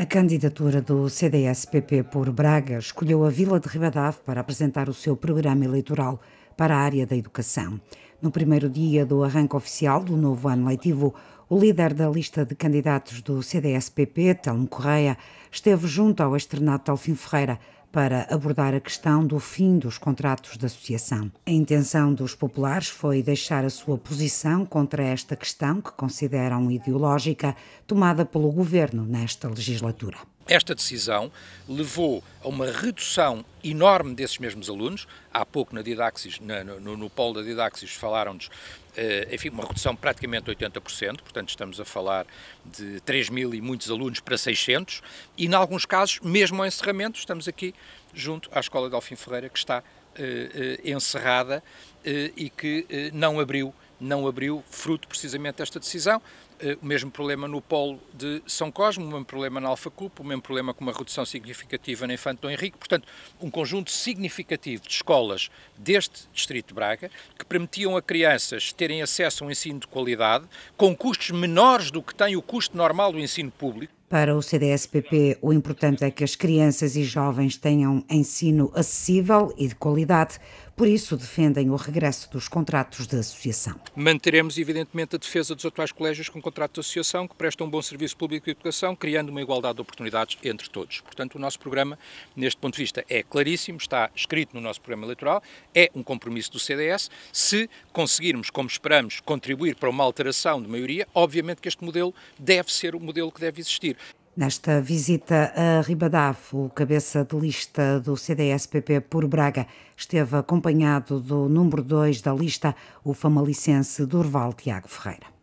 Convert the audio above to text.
A candidatura do CDS-PP por Braga escolheu a Vila de Ribadave para apresentar o seu programa eleitoral para a área da educação. No primeiro dia do arranque oficial do novo ano letivo, o líder da lista de candidatos do CDS-PP, Telmo Correia, esteve junto ao externado Delfim Ferreira para abordar a questão do fim dos contratos de associação. A intenção dos populares foi deixar a sua posição contra esta questão, que consideram ideológica, tomada pelo governo nesta legislatura. Esta decisão levou a uma redução enorme desses mesmos alunos. Há pouco na Didaxis, na, no, no polo da Didaxis, falaram-nos, eh, enfim, uma redução de praticamente 80%, portanto estamos a falar de 3 mil e muitos alunos para 600, e em alguns casos, mesmo ao encerramento, estamos aqui junto à Escola de Alfim Ferreira, que está eh, eh, encerrada e que não abriu não abriu, fruto precisamente desta decisão. Eh, o mesmo problema no polo de São Cosme, o mesmo problema na Alfa Cup, o mesmo problema com uma redução significativa na Infante Dom Henrique. Portanto, um conjunto significativo de escolas deste Distrito de Braga que permitiam a crianças terem acesso a um ensino de qualidade, com custos menores do que tem o custo normal do ensino público. Para o CDSPP, o importante é que as crianças e jovens tenham ensino acessível e de qualidade, por isso, defendem o regresso dos contratos de associação. Manteremos, evidentemente, a defesa dos atuais colégios com contrato de associação, que prestam um bom serviço público de educação, criando uma igualdade de oportunidades entre todos. Portanto, o nosso programa, neste ponto de vista, é claríssimo, está escrito no nosso programa eleitoral, é um compromisso do CDS. Se conseguirmos, como esperamos, contribuir para uma alteração de maioria, obviamente que este modelo deve ser o modelo que deve existir. Nesta visita a Ribadavia, o cabeça de lista do CDSPP por Braga esteve acompanhado do número 2 da lista, o famalicense Durval Tiago Ferreira.